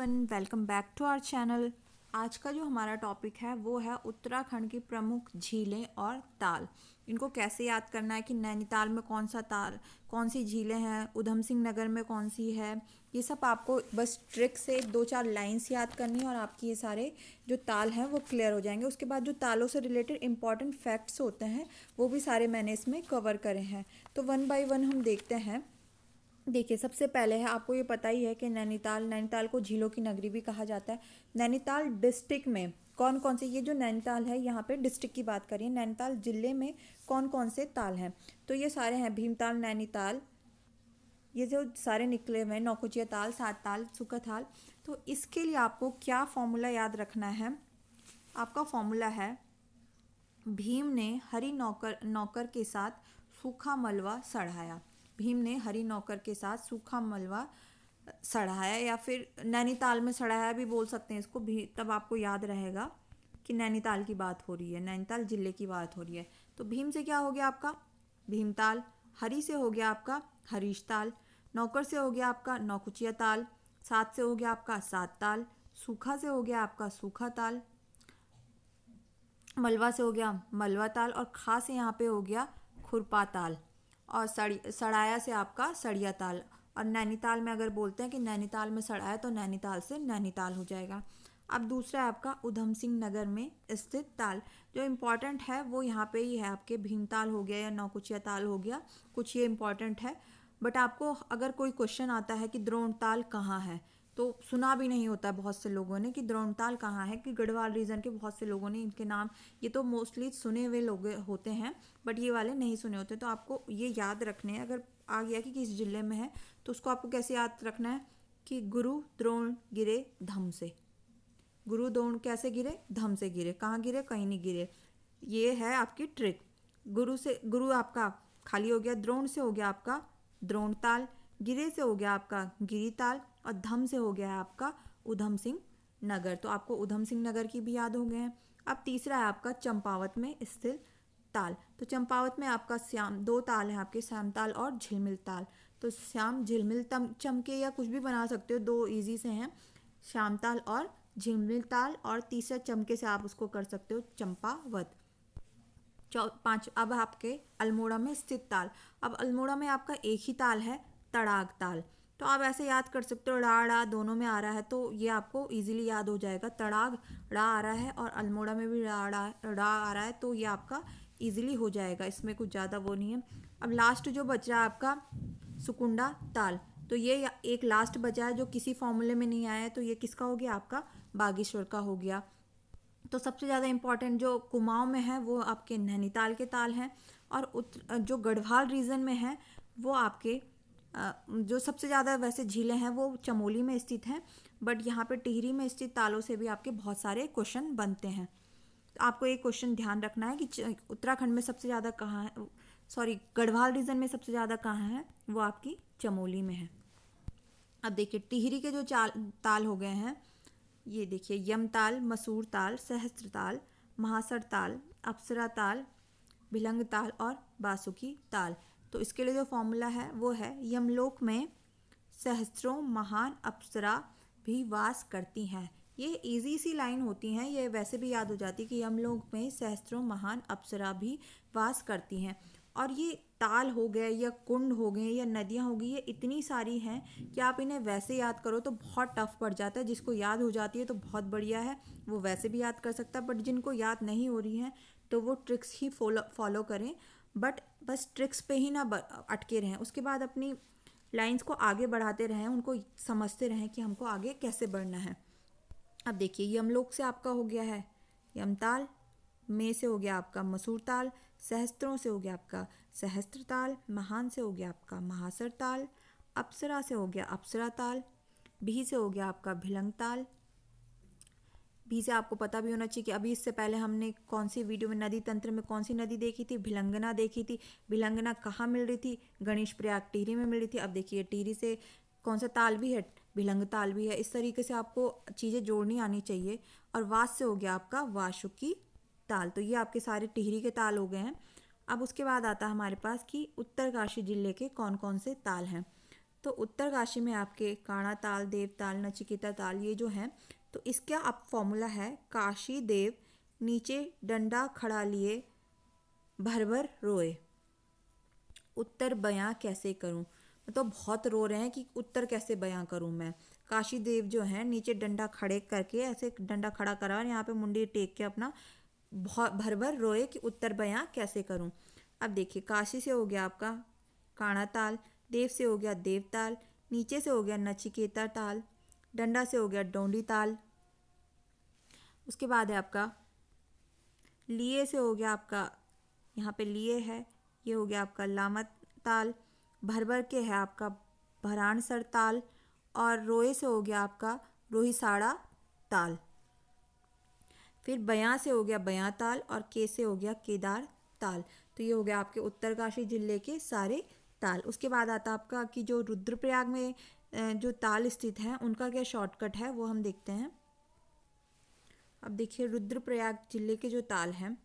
everyone welcome back to our channel आज का जो हमारा टॉपिक है वो है उत्तराखंड की प्रमुख झीलें और ताल इनको कैसे याद करना है कि नैनीताल में कौन सा ताल कौन सी झीलें हैं उधम सिंह नगर में कौन सी है ये सब आपको बस ट्रिक से दो चार लाइंस याद करनी है और आपकी ये सारे जो ताल हैं वो क्लियर हो जाएंगे उसके बाद जो तालों से रिलेटेड इंपॉर्टेंट फैक्ट्स होते हैं वो भी सारे मैंने इसमें कवर करे हैं तो वन बाई वन हम देखते हैं देखिए सबसे पहले है आपको ये पता ही है कि नैनीताल नैनीताल को झीलों की नगरी भी कहा जाता है नैनीताल डिस्ट्रिक्ट में कौन कौन से ये जो नैनीताल है यहाँ पे डिस्ट्रिक्ट की बात करिए नैनीताल ज़िले में कौन कौन से ताल हैं तो ये सारे हैं भीमताल नैनीताल ये जो सारे निकले हुए हैं नौकुचिया ताल सात ताल सुखा ताल तो इसके लिए आपको क्या फॉर्मूला याद रखना है आपका फॉर्मूला है भीम ने हरी नौकर नौकर के साथ सूखा मलवा सड़ाया भीम ने हरी नौकर के साथ सूखा मलवा सड़ाया या फिर नैनीताल में सड़ाया भी बोल सकते हैं इसको भी तब आपको याद रहेगा कि नैनीताल की बात हो रही है नैनीताल जिले की बात हो रही है तो भीम से क्या हो गया आपका भीमताल हरी से हो गया आपका हरीश ताल नौकर से हो गया आपका नौकुचिया ताल सात से हो गया आपका सात ताल सूखा से हो गया आपका सूखा ताल मलवा से हो गया मलवा ताल और खा से यहाँ पे हो गया खुरपा ताल और सड़ी सड़ाया से आपका सड़िया ताल और नैनीताल में अगर बोलते हैं कि नैनीताल में सड़ाया तो नैनीताल से नैनीताल हो जाएगा अब दूसरा है आपका उधम सिंह नगर में स्थित ताल जो इम्पॉर्टेंट है वो यहाँ पे ही है आपके भीमताल हो गया या नौकुचिया ताल हो गया कुछ ये इम्पॉर्टेंट है बट आपको अगर कोई क्वेश्चन आता है कि द्रोण ताल कहाँ है तो सुना भी नहीं होता है बहुत से लोगों ने कि द्रोणताल कहाँ है कि गढ़वाल रीजन के बहुत से लोगों ने इनके नाम ये तो मोस्टली सुने हुए लोग होते हैं बट ये वाले नहीं सुने होते तो आपको ये याद रखने हैं अगर आ गया कि किस जिले में है तो उसको आपको कैसे याद रखना है कि गुरु द्रोण गिरे धम से गुरु द्रोण कैसे गिरे धम से गिरे कहाँ गिरे कहीं नहीं गिरे ये है आपकी ट्रिक गुरु से गुरु आपका खाली हो गया द्रोण से हो गया आपका द्रोणताल गिरे से हो गया आपका गिरी ताल और धम से हो गया है आपका उधम सिंह नगर तो आपको उधम सिंह नगर की भी याद हो गए हैं अब तीसरा है आपका चंपावत में स्थित ताल तो चंपावत में आपका श्याम दो ताल हैं आपके श्याम ताल और झिलमिल ताल तो श्याम झिलमिल तम चमके या कुछ भी बना सकते हो दो इजी से हैं श्याम ताल और झिलमिल ताल और तीसरा चमके से आप उसको कर सकते हो चंपावत चौ पाँच अब आपके अल्मोड़ा में स्थित ताल अब अल्मोड़ा में आपका एक ही ताल है तड़ाग ताल तो आप ऐसे याद कर सकते हो ड़ा ड़ा दोनों में आ रहा है तो ये आपको ईजिली याद हो जाएगा तड़ाग ड़ा आ रहा है और अल्मोड़ा में भी ड़ा ड़ा आ रहा है तो ये आपका ईजिली हो जाएगा इसमें कुछ ज़्यादा वो नहीं है अब लास्ट जो बच रहा है आपका सुकुंडा ताल तो ये एक लास्ट बचा है जो किसी फॉर्मूले में नहीं आया है तो ये किसका हो गया आपका बागेश्वर का हो गया तो सबसे ज़्यादा इम्पॉर्टेंट जो कुमाऊँ में है वो आपके नैनीताल के ताल हैं और उत, जो गढ़वाल रीजन में है वो आपके जो सबसे ज़्यादा वैसे झीलें हैं वो चमोली में स्थित हैं बट यहाँ पे टिहरी में स्थित तालों से भी आपके बहुत सारे क्वेश्चन बनते हैं तो आपको एक क्वेश्चन ध्यान रखना है कि उत्तराखंड में सबसे ज़्यादा कहाँ है सॉरी गढ़वाल रीजन में सबसे ज़्यादा कहाँ है वो आपकी चमोली में है अब देखिए टिहरी के जो चाल ताल हो गए हैं ये देखिए यम ताल मसूर ताल सहस्त्र ताल महासर ताल अप्सरा ताल भिलंग ताल और बासुकी ताल तो इसके लिए जो फॉर्मूला है वो है यमलोक में सहस्त्रों महान अप्सरा भी वास करती हैं ये इजी सी लाइन होती हैं ये वैसे भी याद हो जाती है कि यमलोक में सहस्त्रों महान अप्सरा भी वास करती हैं और ये ताल हो गए या कुंड हो गए या नदियाँ हो गई ये इतनी सारी हैं कि आप इन्हें वैसे याद करो तो बहुत टफ पड़ जाता है जिसको याद हो जाती है तो बहुत बढ़िया है वो वैसे भी याद कर सकता है बट जिनको याद नहीं हो रही हैं तो वो ट्रिक्स ही फॉलो फॉलो करें बट बस ट्रिक्स पे ही ना अटके रहें उसके बाद अपनी लाइंस को आगे बढ़ाते रहें उनको समझते रहें कि हमको आगे कैसे बढ़ना है अब देखिए यमलोक से आपका हो गया है यमताल मे से हो गया आपका मसूर ताल सहस्त्रों से हो गया आपका सहस्त्र ताल महान से हो गया आपका महासर ताल अप्सरा से हो गया अप्सरा ताल भी से हो गया आपका भिलंग ताल से आपको पता भी होना चाहिए कि अभी इससे पहले हमने कौन सी वीडियो में नदी तंत्र में कौन सी नदी देखी थी भिलंगना देखी थी भिलंगना कहाँ मिल रही थी गणेश प्रयाग टिहरी में मिल रही थी अब देखिए टिहरी से कौन सा ताल भी है भिलंग ताल भी है इस तरीके से आपको चीज़ें जोड़नी आनी चाहिए और वास से हो गया आपका वाशुकी ताल तो ये आपके सारे टिहरी के ताल हो गए हैं अब उसके बाद आता है हमारे पास कि उत्तरकाशी जिले के कौन कौन से ताल हैं तो उत्तरकाशी में आपके काणा ताल देव ताल नचिकेता ताल ये जो हैं तो इसका अब फॉर्मूला है काशी देव नीचे डंडा खड़ा लिए भर भर रोए उत्तर बयां कैसे करूं मतलब तो बहुत रो रहे हैं कि उत्तर कैसे बयां करूं मैं काशी देव जो है नीचे डंडा खड़े करके ऐसे डंडा खड़ा करा और यहाँ पे मुंडी टेक के अपना बहुत भर भर रोए कि उत्तर बयां कैसे करूं अब देखिए काशी से हो गया आपका काणा ताल देव से हो गया देवताल नीचे से हो गया नचिकेता ताल डंडा से हो गया डोंडी ताल उसके बाद है आपका लिए से हो गया आपका यहाँ पे लिए है ये हो गया आपका लामत ताल भर भर के है आपका भरान सर ताल और रोए से हो गया आपका रोहिसाड़ा ताल फिर बयां से हो गया बयां ताल और के से हो गया केदार ताल तो ये हो गया आपके उत्तरकाशी जिले के सारे ताल उसके बाद आता आपका कि जो रुद्रप्रयाग में जो ताल स्थित हैं उनका क्या शॉर्टकट है वो हम देखते हैं अब देखिए रुद्रप्रयाग जिले के जो ताल हैं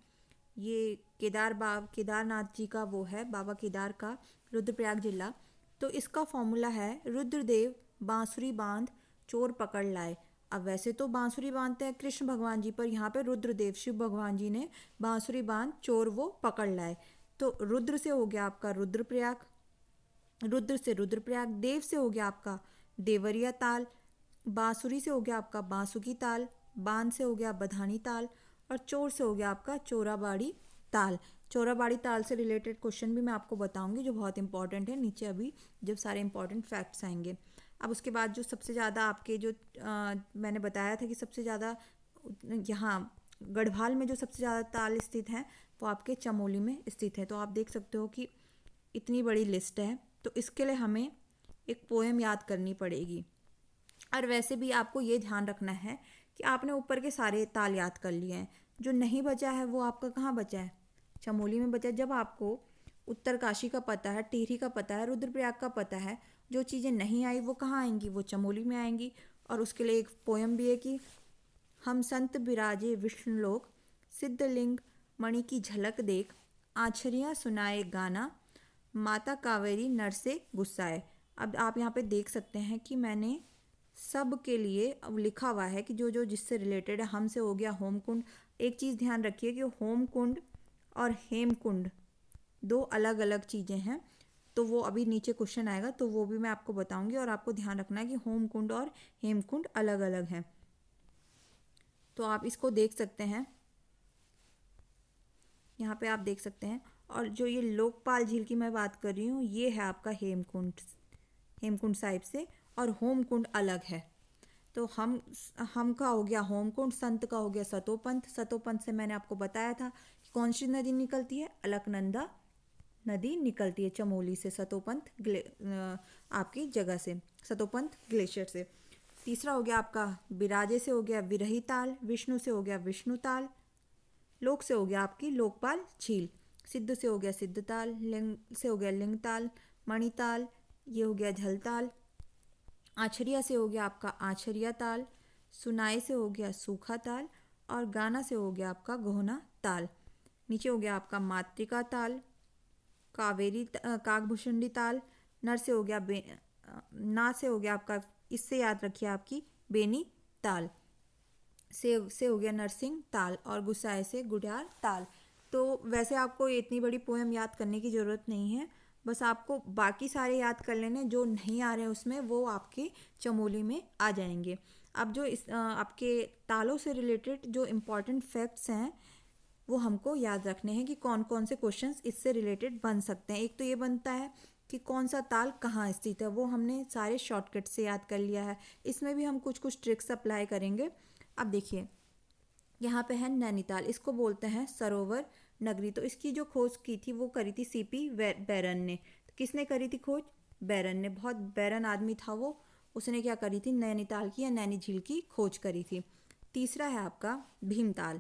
ये केदार बाब केदारनाथ जी का वो है बाबा केदार का रुद्रप्रयाग जिला तो इसका फॉर्मूला है रुद्रदेव बांसुरी बांध चोर पकड़ लाए अब वैसे तो बांसुरी बांधते तो हैं कृष्ण भगवान जी पर यहाँ पे रुद्रदेव शिव भगवान जी ने बांसुरी बांध चोर वो पकड़ लाए तो रुद्र से हो गया आपका रुद्रप्रयाग रुद्र से रुद्रप्रयाग देव से हो गया आपका देवरिया ताल बांसुरी से हो गया आपका बांसुकी ताल बांध से हो गया बधानी ताल और चोर से हो गया आपका चोराबाड़ी ताल चोराबाड़ी ताल से रिलेटेड क्वेश्चन भी मैं आपको बताऊंगी जो बहुत इंपॉर्टेंट है नीचे अभी जब सारे इंपॉर्टेंट फैक्ट्स आएंगे अब उसके बाद जो सबसे ज़्यादा आपके जो आ, मैंने बताया था कि सबसे ज़्यादा यहाँ गढ़वाल में जो सबसे ज़्यादा ताल स्थित हैं वो आपके चमोली में स्थित है तो आप देख सकते हो कि इतनी बड़ी लिस्ट है तो इसके लिए हमें एक पोएम याद करनी पड़ेगी और वैसे भी आपको ये ध्यान रखना है कि आपने ऊपर के सारे ताल याद कर लिए हैं जो नहीं बचा है वो आपका कहाँ बचा है चमोली में बचा जब आपको उत्तरकाशी का पता है टिहरी का पता है रुद्रप्रयाग का पता है जो चीज़ें नहीं आई वो कहाँ आएंगी वो चमोली में आएंगी और उसके लिए एक पोएम भी है कि हम संत बिराजे विष्णुलोक सिद्धलिंग मणि की झलक देख आछरियाँ सुनाए गाना माता कावेरी नर से गुस्साए अब आप यहाँ पे देख सकते हैं कि मैंने सब के लिए अब लिखा हुआ है कि जो जो जिससे रिलेटेड है हमसे हो गया होम कुंड एक चीज़ ध्यान रखिए कि होम कुंड और हेम कुंड दो अलग अलग चीज़ें हैं तो वो अभी नीचे क्वेश्चन आएगा तो वो भी मैं आपको बताऊंगी और आपको ध्यान रखना है कि होम कुंड और हेम कुंड अलग अलग हैं तो आप इसको देख सकते हैं यहाँ पे आप देख सकते हैं और जो ये लोकपाल झील की मैं बात कर रही हूँ ये है आपका हेमकुंड हेमकुंड साहिब से और होमकुंड अलग है तो हम हम का हो गया होमकुंड संत का हो गया सतोपंथ सतोपंथ से मैंने आपको बताया था कि कौन सी नदी निकलती है अलकनंदा नदी निकलती है चमोली से सतोपंथ आपकी जगह से सतोपंथ ग्लेशियर से तीसरा हो गया आपका बिराजे से हो गया विरही ताल विष्णु से हो गया विष्णु ताल लोक से हो गया आपकी लोकपाल झील सिद्ध से हो गया सिद्धताल लिंग से हो गया लिंगताल मणिताल ये हो गया झलताल आछरिया से हो गया आपका आछरिया ताल सुनाए से हो गया सूखा ताल और गाना से हो गया आपका गोहना ताल नीचे हो गया आपका मातृका ताल कावेरी काकभूषणी ताल नर से हो गया बे ना से हो गया आपका इससे याद रखिए आपकी बेनी ताल से से हो गया नरसिंह ताल और गुस्साए से गुडियार ताल तो वैसे आपको इतनी बड़ी पोएम याद करने की ज़रूरत नहीं है बस आपको बाकी सारे याद कर लेने जो नहीं आ रहे हैं उसमें वो आपके चमोली में आ जाएंगे अब जो इस आपके तालों से रिलेटेड जो इम्पॉर्टेंट फैक्ट्स हैं वो हमको याद रखने हैं कि कौन कौन से क्वेश्चंस इससे रिलेटेड बन सकते हैं एक तो ये बनता है कि कौन सा ताल कहाँ स्थित है वो हमने सारे शॉर्टकट से याद कर लिया है इसमें भी हम कुछ कुछ ट्रिक्स अप्लाई करेंगे अब देखिए यहाँ पे है नैनीताल इसको बोलते हैं सरोवर नगरी तो इसकी जो खोज की थी वो करी थी सी पी बैरन ने तो किसने करी थी खोज बैरन ने बहुत बैरन आदमी था वो उसने क्या करी थी नैनीताल की या नैनी झील की खोज करी थी तीसरा है आपका भीमताल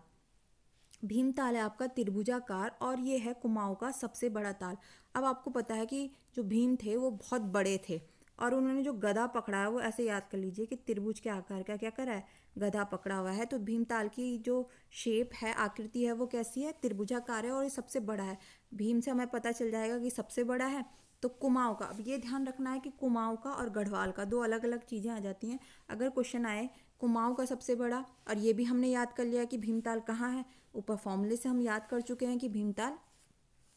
भीमताल है आपका त्रिभुजाकार और ये है कुमाऊँ का सबसे बड़ा ताल अब आपको पता है कि जो भीम थे वो बहुत बड़े थे और उन्होंने जो गधा पकड़ा है वो ऐसे याद कर लीजिए कि त्रिभुज के आकार का क्या करा है गधा पकड़ा हुआ है तो भीमताल की जो शेप है आकृति है वो कैसी है त्रिभुजाकार है और ये सबसे बड़ा है भीम से हमें पता चल जाएगा कि सबसे बड़ा है तो कुमाऊँ का अब ये ध्यान रखना है कि कुमाऊँ का और गढ़वाल का दो अलग अलग चीज़ें आ जाती हैं अगर क्वेश्चन आए कुमाऊँ का सबसे बड़ा और ये भी हमने याद कर लिया कि भीमताल कहाँ है ऊपर फॉर्मूले से हम याद कर चुके हैं कि भीमताल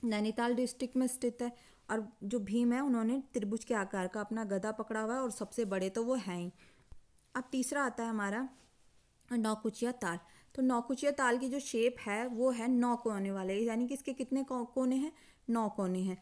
नैनीताल डिस्ट्रिक्ट में स्थित है और जो भीम है उन्होंने त्रिभुज के आकार का अपना गधा पकड़ा हुआ है और सबसे बड़े तो वो हैं ही अब तीसरा आता है हमारा नौकुचिया ताल तो नौकुचिया ताल की जो शेप है वो है नौ कोने वाले यानी कि इसके कितने कोने हैं नौ कोने हैं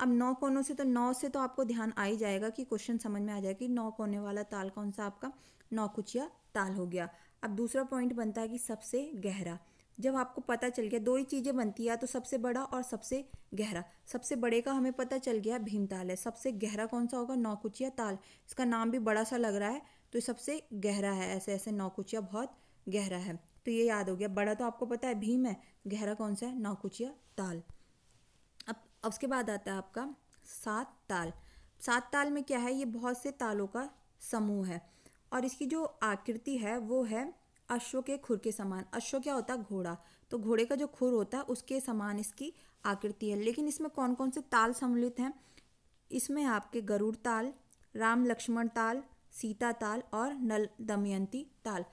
अब नौ कोनों से तो नौ से तो आपको ध्यान आ ही जाएगा कि क्वेश्चन समझ में आ जाएगा कि नौ कोने वाला ताल कौन सा आपका नौकुचिया ताल हो गया अब दूसरा पॉइंट बनता है कि सबसे गहरा जब आपको पता चल गया दो ही चीज़ें बनती है तो सबसे बड़ा और सबसे गहरा सबसे बड़े का हमें पता चल गया भीमताल है सबसे गहरा कौन सा होगा नौकुचिया ताल इसका नाम भी बड़ा सा लग रहा है तो सबसे गहरा है ऐसे ऐसे नौकुचिया बहुत गहरा है तो ये याद हो गया बड़ा तो आपको पता है भीम है गहरा कौन सा है नौकुचिया ताल अब उसके बाद आता है आपका सात ताल सात ताल में क्या है ये बहुत से तालों का समूह है और इसकी जो आकृति है वो है अश्व के खुर के समान अश्व क्या होता है घोड़ा तो घोड़े का जो खुर होता है उसके समान इसकी आकृति है लेकिन इसमें कौन कौन से ताल सम्मिलित हैं इसमें आपके गरुड़ ताल राम लक्ष्मण ताल सीता ताल और नल दमयंती ताल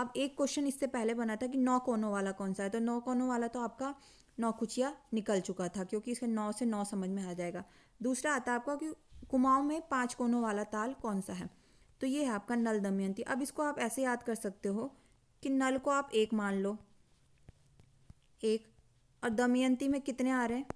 अब एक क्वेश्चन इससे पहले बना था कि नौ कोनों वाला कौन सा है तो नौ कोनों वाला तो आपका नौकुचिया निकल चुका था क्योंकि इसका नौ से नौ समझ में आ जाएगा दूसरा आता आपका कि कुमाऊं में पाँच कोनों वाला ताल कौन सा है तो ये है आपका नल दमयंती अब इसको आप ऐसे याद कर सकते हो कि नल को आप एक मान लो एक और दमयंती में कितने आ रहे हैं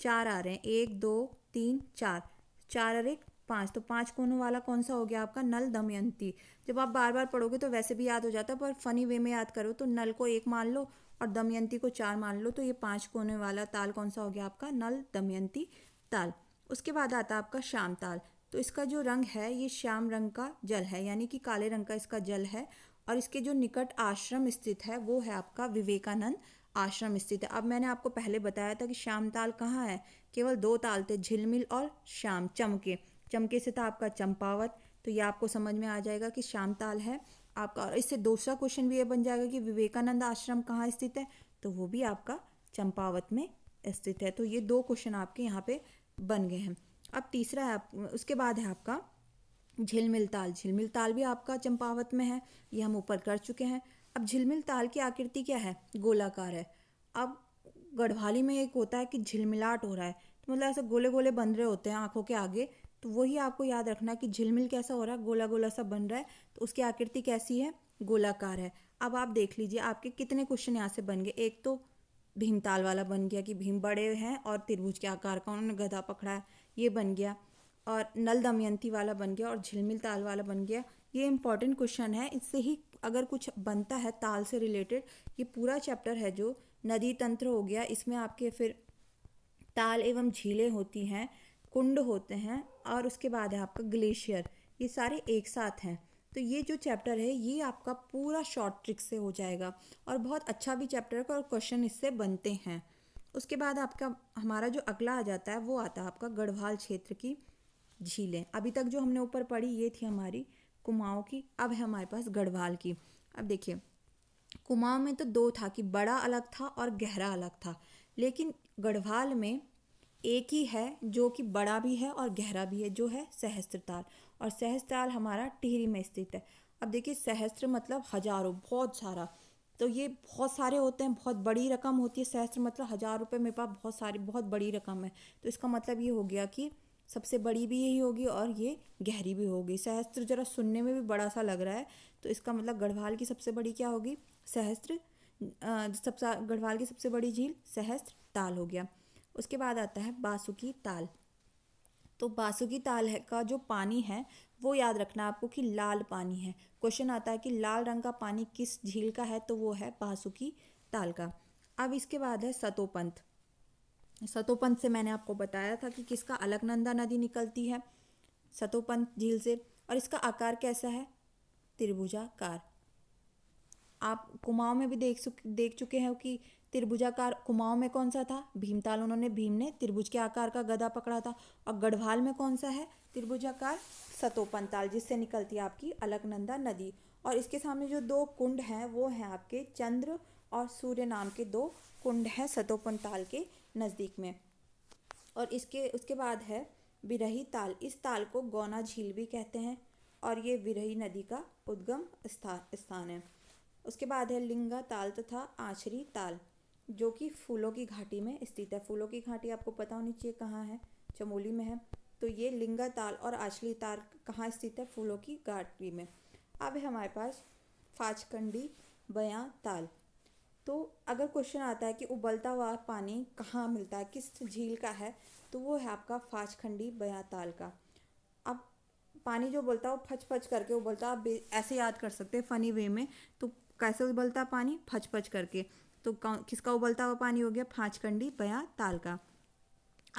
चार आ रहे हैं एक दो तीन चार चार और एक पाँच तो पाँच कोनों वाला कौन सा हो गया आपका नल दमयंती जब आप बार बार पढ़ोगे तो वैसे भी याद हो जाता है पर फनी वे में याद करो तो नल को एक मान लो और दमयंती को चार मान लो तो ये पाँच कोने वाला ताल कौन सा हो गया आपका नल दमयंती ताल उसके बाद आता है आपका श्याम ताल तो इसका जो रंग है ये श्याम रंग का जल है यानी कि काले रंग का इसका जल है और इसके जो निकट आश्रम स्थित है वो है आपका विवेकानंद आश्रम स्थित है अब मैंने आपको पहले बताया था कि श्याम ताल कहाँ है केवल दो ताल थे झिलमिल और श्याम चमके चमके से था आपका चंपावत तो ये आपको समझ में आ जाएगा कि श्याम ताल है आपका और इससे दूसरा क्वेश्चन भी ये बन जाएगा कि विवेकानंद आश्रम कहाँ स्थित है तो वो भी आपका चंपावत में स्थित है तो ये दो क्वेश्चन आपके यहाँ पे बन गए हैं अब तीसरा है आप उसके बाद है आपका झिलमिल ताल झिलमिल ताल भी आपका चंपावत में है ये हम ऊपर कर चुके हैं अब झिलमिल ताल की आकृति क्या है गोलाकार है अब गढ़वाली में एक होता है कि झिलमिलाट हो रहा है तो मतलब ऐसे गोले गोले बन रहे होते हैं आंखों के आगे तो वही आपको याद रखना है कि झिलमिल कैसा हो रहा है गोला गोला सा बन रहा है तो उसकी आकृति कैसी है गोलाकार है अब आप देख लीजिए आपके कितने क्वेश्चन यहाँ से बन गए एक तो भीमताल वाला बन गया कि भीम बड़े हैं और त्रिभुज के आकार का उन्होंने गधा पकड़ा है ये बन गया और नल दमयंती वाला बन गया और झिलमिल ताल वाला बन गया ये इम्पॉर्टेंट क्वेश्चन है इससे ही अगर कुछ बनता है ताल से रिलेटेड ये पूरा चैप्टर है जो नदी तंत्र हो गया इसमें आपके फिर ताल एवं झीलें होती हैं कुंड होते हैं और उसके बाद है आपका ग्लेशियर ये सारे एक साथ हैं तो ये जो चैप्टर है ये आपका पूरा शॉर्ट ट्रिक से हो जाएगा और बहुत अच्छा भी चैप्टर है और क्वेश्चन इससे बनते हैं उसके बाद आपका हमारा जो अगला आ जाता है वो आता है आपका गढ़वाल क्षेत्र की झीलें अभी तक जो हमने ऊपर पढ़ी ये थी हमारी कुमाऊँ की अब है हमारे पास गढ़वाल की अब देखिए कुमाऊँ में तो दो था कि बड़ा अलग था और गहरा अलग था लेकिन गढ़वाल में एक ही है जो कि बड़ा भी है और गहरा भी है जो है सहस्त्रताल और सहस्त्रताल हमारा टिहरी में स्थित है अब देखिए सहस्त्र मतलब हजारों बहुत सारा तो ये बहुत सारे होते हैं बहुत बड़ी रकम होती है सहस्त्र मतलब हज़ार रुपये मेरे पास बहुत सारी बहुत बड़ी रकम है तो इसका मतलब ये हो गया कि सबसे बड़ी भी यही होगी और ये गहरी भी होगी सहस्त्र जरा सुनने में भी बड़ा सा लग रहा है तो इसका मतलब गढ़वाल की सबसे बड़ी क्या होगी सहस्त्र सबसे गढ़वाल की सबसे बड़ी झील सहस्त्र ताल हो गया उसके बाद आता है बासुकी ताल तो बासुकी ताल है का जो पानी है वो याद रखना आपको कि लाल पानी है क्वेश्चन आता है कि लाल रंग का पानी किस झील का है तो वो है बासुकी ताल का अब इसके बाद है सतोपंथ सतोपंत से मैंने आपको बताया था कि किसका अलकनंदा नदी निकलती है सतोपंत झील से और इसका आकार कैसा है त्रिभुजाकार आप कुमाऊं में भी देख देख चुके हैं कि त्रिभुजाकार कुमाऊं में कौन सा था भीमताल उन्होंने भीम ने त्रिभुज के आकार का गधा पकड़ा था और गढ़वाल में कौन सा है त्रिभुजाकार सतोपंताल जिससे निकलती है आपकी अलकनंदा नदी और इसके सामने जो दो कुंड हैं वो हैं आपके चंद्र और सूर्य नाम के दो कुंड हैं सतोपंताल के नज़दीक में और इसके उसके बाद है विरही ताल इस ताल को गौना झील भी कहते हैं और ये विरही नदी का उद्गम स्थान स्थान है उसके बाद है लिंगा ताल तथा आचरी ताल जो कि फूलों की घाटी में स्थित है फूलों की घाटी आपको पता होनी चाहिए कहाँ है चमोली में है तो ये लिंगा ताल और आचली ताल कहाँ स्थित है फूलों की घाटी में अब है हमारे पास फाचकंडी बयां ताल तो अगर क्वेश्चन आता है कि उबलता हुआ पानी कहाँ मिलता है किस झील का है तो वो है आपका फाचखंडी बयाताल का अब पानी जो उबलता है वो फच फच करके उबलता आप ऐसे याद कर सकते हैं फ़नी वे में तो कैसे उबलता पानी फच फच करके तो किसका उबलता हुआ पानी हो गया फाँचखंडी बया ताल का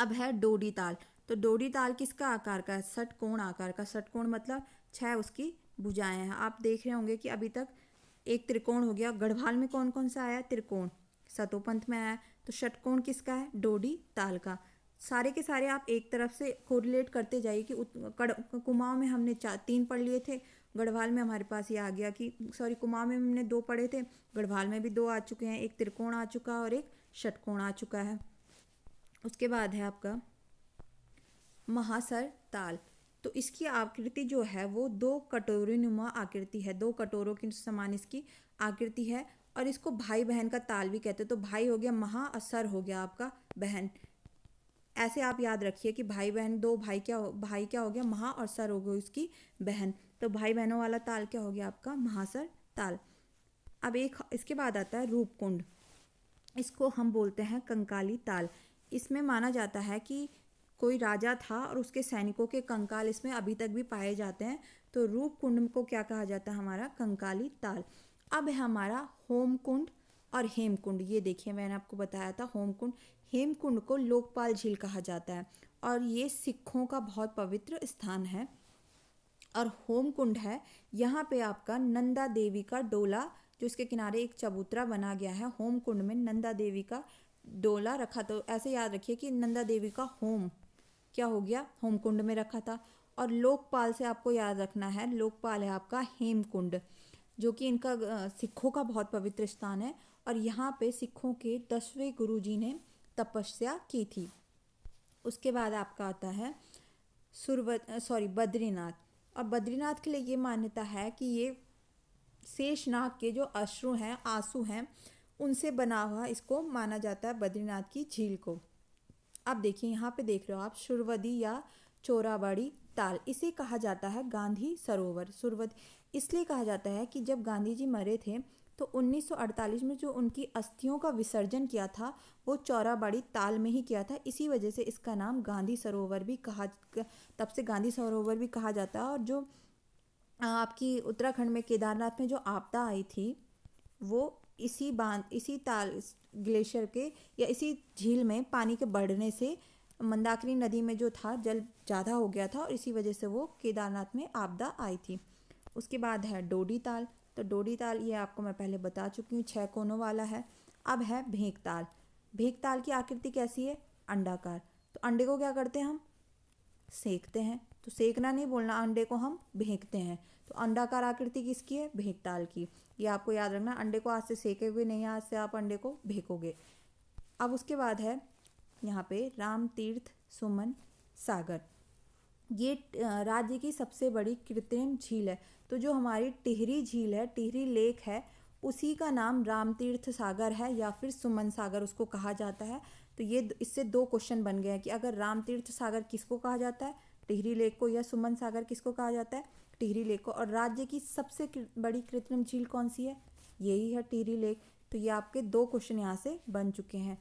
अब है डोडी ताल तो डोडी ताल किसका आकार का है सटकोण आकार का सटकोण मतलब छः उसकी भुजाएं हैं आप देख रहे होंगे कि अभी तक एक त्रिकोण हो गया गढ़वाल में कौन कौन सा आया त्रिकोण सतोपंथ में आया तो षटकोण किसका है डोडी ताल का सारे के सारे आप एक तरफ से कोरिलेट करते जाइए कि कुमाऊँ में हमने चार तीन पढ़ लिए थे गढ़वाल में हमारे पास ये आ गया कि सॉरी कुमाऊँ में हमने दो पढ़े थे गढ़वाल में भी दो आ चुके हैं एक त्रिकोण आ चुका है और एक षटकोण आ चुका है उसके बाद है आपका महासर ताल तो इसकी आकृति जो है वो दो कटोरी नुमा आकृति है दो कटोरों के समान इसकी आकृति है और इसको भाई बहन का ताल भी कहते हैं तो भाई हो गया महा असर हो गया आपका बहन ऐसे आप याद रखिए कि भाई बहन दो भाई क्या हो भाई क्या हो गया महा और सर हो गया उसकी बहन तो भाई बहनों वाला ताल क्या हो गया आपका महासर ताल अब एक इसके बाद आता है रूपकुंड इसको हम बोलते हैं कंकाली ताल इसमें माना जाता है कि कोई राजा था और उसके सैनिकों के कंकाल इसमें अभी तक भी पाए जाते हैं तो रूप कुंड को क्या कहा जाता है हमारा कंकाली ताल अब है हमारा होम कुंड और हेमकुंड ये देखिए मैंने आपको बताया था होमकुंड हेमकुंड को लोकपाल झील कहा जाता है और ये सिखों का बहुत पवित्र स्थान है और होमकुंड है यहाँ पे आपका नंदा देवी का डोला जो इसके किनारे एक चबूतरा बना गया है होम कुंड में नंदा देवी का डोला रखा तो ऐसे याद रखिए कि नंदा देवी का होम क्या हो गया होमकुंड में रखा था और लोकपाल से आपको याद रखना है लोकपाल है आपका हेमकुंड जो कि इनका सिखों का बहुत पवित्र स्थान है और यहाँ पे सिखों के दसवें गुरु जी ने तपस्या की थी उसके बाद आपका आता है सुरव सॉरी बद्रीनाथ और बद्रीनाथ के लिए ये मान्यता है कि ये शेषनाग के जो अश्रु हैं आंसू हैं उनसे बना हुआ इसको माना जाता है बद्रीनाथ की झील को आप देखिए यहाँ पे देख रहे हो आप सुरवदी या चोरावाड़ी ताल इसे कहा जाता है गांधी सरोवर सुरवदी इसलिए कहा जाता है कि जब गांधी जी मरे थे तो 1948 में जो उनकी अस्थियों का विसर्जन किया था वो चौराबाड़ी ताल में ही किया था इसी वजह से इसका नाम गांधी सरोवर भी कहा तब से गांधी सरोवर भी कहा जाता है और जो आपकी उत्तराखंड में केदारनाथ में जो आपदा आई थी वो इसी बांध इसी ताल ग्लेशियर के या इसी झील में पानी के बढ़ने से मंदाकिनी नदी में जो था जल ज़्यादा हो गया था और इसी वजह से वो केदारनाथ में आपदा आई थी उसके बाद है डोडी ताल तो डोडी ताल ये आपको मैं पहले बता चुकी हूँ छः कोनों वाला है अब है भेंक ताल भेंक ताल की आकृति कैसी है अंडाकार तो अंडे को क्या करते हैं हम सेकते हैं तो सेकना नहीं बोलना अंडे को हम भेंकते हैं तो अंडाकार आकृति किसकी है भेंटाल की ये आपको याद रखना अंडे को आज से सेके हुए नहीं आज से आप अंडे को भेंकोगे अब उसके बाद है यहाँ पे राम तीर्थ सुमन सागर ये राज्य की सबसे बड़ी कृत्रिम झील है तो जो हमारी टिहरी झील है टिहरी लेक है उसी का नाम रामतीर्थ सागर है या फिर सुमन सागर उसको कहा जाता है तो ये इससे दो क्वेश्चन बन गए हैं कि अगर रामतीर्थ सागर किसको कहा जाता है टिहरी लेक को या सुमन सागर किसको कहा जाता है टिहरी लेक को और राज्य की सबसे बड़ी कृत्रिम झील कौन सी है यही है टिहरी लेक तो ये आपके दो क्वेश्चन यहाँ से बन चुके हैं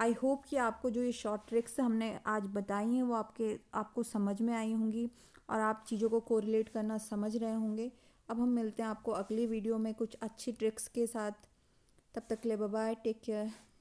आई होप कि आपको जो ये शॉर्ट ट्रिक्स हमने आज बताई हैं वो आपके आपको समझ में आई होंगी और आप चीज़ों को कोरिलेट करना समझ रहे होंगे अब हम मिलते हैं आपको अगली वीडियो में कुछ अच्छी ट्रिक्स के साथ तब तक ले बाय टेक केयर